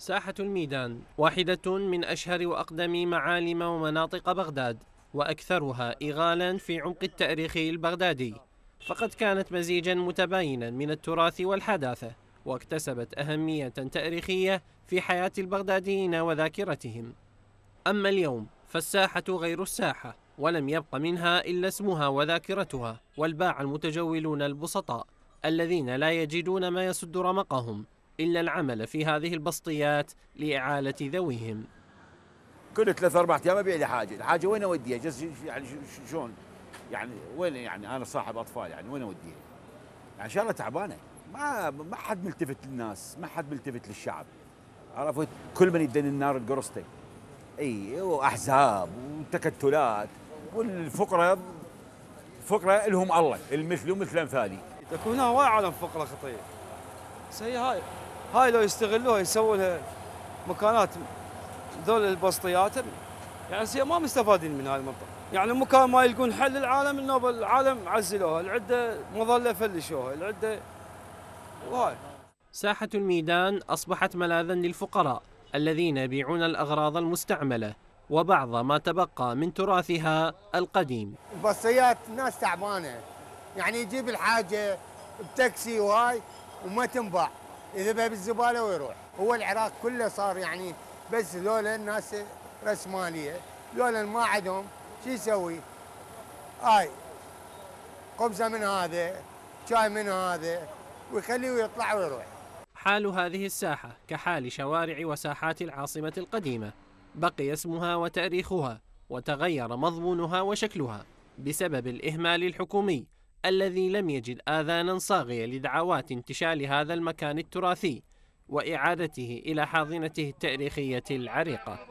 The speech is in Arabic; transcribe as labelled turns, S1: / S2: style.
S1: ساحة الميدان واحدة من أشهر وأقدم معالم ومناطق بغداد وأكثرها إغالا في عمق التاريخ البغدادي فقد كانت مزيجا متباينا من التراث والحداثة واكتسبت أهمية تاريخية في حياة البغداديين وذاكرتهم أما اليوم فالساحة غير الساحة ولم يبق منها إلا اسمها وذاكرتها والباع المتجولون البسطاء الذين لا يجدون ما يسد رمقهم إلا العمل في هذه البسطيات لإعالة ذويهم كل ثلاث
S2: أربع أيام أبيع لي حاجة الحاجة وين أوديها يعني شلون يعني وين يعني أنا صاحب أطفال يعني وين أوديها يعني شغلة تعبانة ما ما حد ملتفت للناس ما حد ملتفت للشعب عرفت كل من يدن النار القرصتي اي واحزاب وتكتلات والفقره الفقره لهم الله المثل مثل امثالي تكون واعي على فقره خطيه سي هاي
S3: هاي لو يستغلوها يسووا لها مكانات ذول البسطيات يعني هي ما مستفادين من هاي المنطقه يعني مكان ما يلقون حل العالم انه العالم عزلوها العده مظله فلشوها العده وهاي
S1: ساحة الميدان أصبحت ملاذا للفقراء الذين يبيعون الأغراض المستعملة وبعض ما تبقى من تراثها القديم
S4: البصيات ناس تعبانة يعني يجيب الحاجة بتاكسي وهاي وما تنباع يذبها بالزباله ويروح هو العراق كله صار يعني بس ذولا الناس راسماليه ذولا ما عندهم شو يسوي؟ هاي خبزه من هذا شاي من هذا ويخليه ويطلع ويروح حال
S1: هذه الساحة كحال شوارع وساحات العاصمة القديمة بقي اسمها وتاريخها وتغير مضمونها وشكلها بسبب الإهمال الحكومي الذي لم يجد آذانا صاغية لدعوات انتشال هذا المكان التراثي وإعادته إلى حاضنته التاريخية العريقة